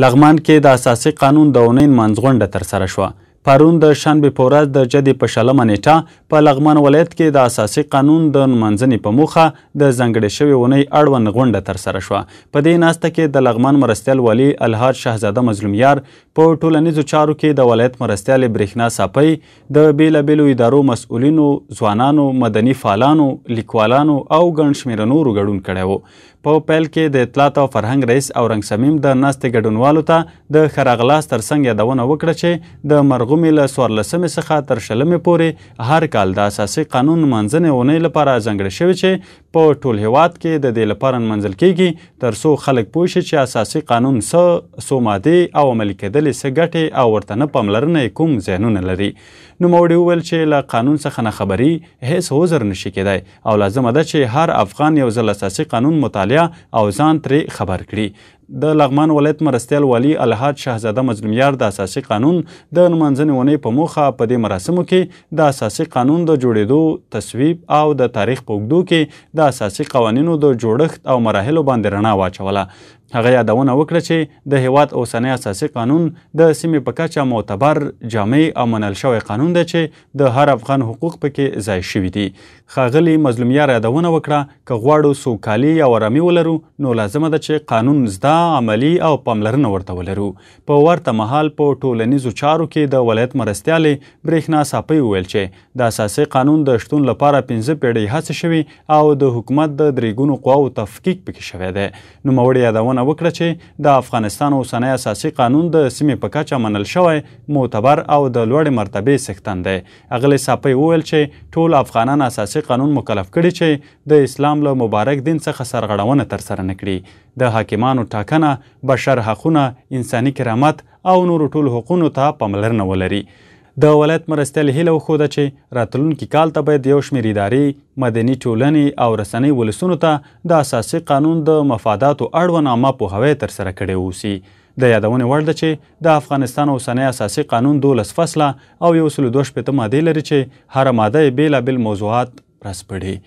لغمان کې د اساسي قانون د اونۍ منځغونډه تر سره شوه پرون د شنبې په ورځ د جدي په شلمه نیټه په لغمان ولایت کې د اساسي قانون د نمانځنې په موخه د ځانګړې شوې اونۍ اړوند غونډه ترسره شوه په دې ناسته کې د لغمان مرستیال والي الحاج شهزاده مظلومیار په ټولنیزو چارو کې د ولایت مرستیال برېښنا ساپۍ د بیلابیلو ادارو مسؤلینو ځوانانو مدني فعالانو لیکوالانو او ګڼ شمېره نورو ګډون کړی و په پیل کې د اطلاعات او فرهنګ رئیس اورنګ صمیم د ناستې ګډونوالو ته د ښه راغلاست ترڅنګ یادونه وکړه چې د مرغو هغه مې له سوارلسمې څخه تر شلمې پورې هر کال د اساسي قانون منځنې اونۍ لپاره ځانګړې شوې چې په ټول هیواد کې د دې لپاره منځل کیږي تر څو خلک پوه شي چې اساسي قانون څه څو مادې او عملي کېدلې څه ګټې او ورته نه پاملرنه کوم ځینونه لري نوموړي وویل چې له قانون څخه نه خبري هیڅ حوزر نشي کېدای او لازمه ده چې هر افغان یو ځل اساسي قانون مطالعه او ځان ترې خبر کړي د لغمان ولایت مرستیال والی الحاج شاهزاده مظلومیار د اساسي قانون د نمانځنې اونۍ په موخه په دې مراسمو کې د اساسي قانون د جوړېدو تصویب او د تاریخ په اوږدو کې د اساسي قوانینو د جوړښت او مراحلو باندې رڼا واچوله هغه یادونه وکړه چې د هیواد اوسنی اساسي قانون د سیمې په کچه معتبر جامع او منل شوی قانون دی چې د هر افغان حقوق پکې ځای شوي دي ښاغلي مظلومیار یادونه وکړه که غواړو سوکالي او ارامي ولرو نو لازمه ده چې قانون زده عملی او پاملرنه ورته ولرو په ورته مهال په ټولنیزو چارو کې د ولایت مرستیالې برېښنا ساپۍ وویل چې د اساسي قانون د شتون لپاره پنځه پیړۍ هڅه شوي او د حکومت د درېګونو قواو تفکیک پکې شوی دی نوموړي یادونه غوښتنه وکړه چې د افغانستان اوسنی اساسي قانون د سیمې په کچه منل شوی معتبر او د لوړې مرتبې څښتن دی اغلی ساپی وویل چې ټول افغانان اساسي قانون مکلف کړي چې د اسلام له مبارک دین څخه سرغړونه ترسره نه کړي د حاکمانو ټاکنه بشر حقونه انساني کرامت او نورو ټولو حقونو ته پاملرنه ولري د ولایت مرستیال هیله وښوده چې راتلونکي کال ته باید یو شمېر ادارې مدني ټولنې او رسنۍ ولسونو ته د اساسي قانون د مفاداتو اړوند عامه پوهاوی ترسره کړی اوسي د یادونې وړ ده چې د افغانستان اوسنی اساسي قانون دولس فصله او یو سلو دوه شپېته مادې لري چې هره ماده یې بېلابېل موضوعات رسپړي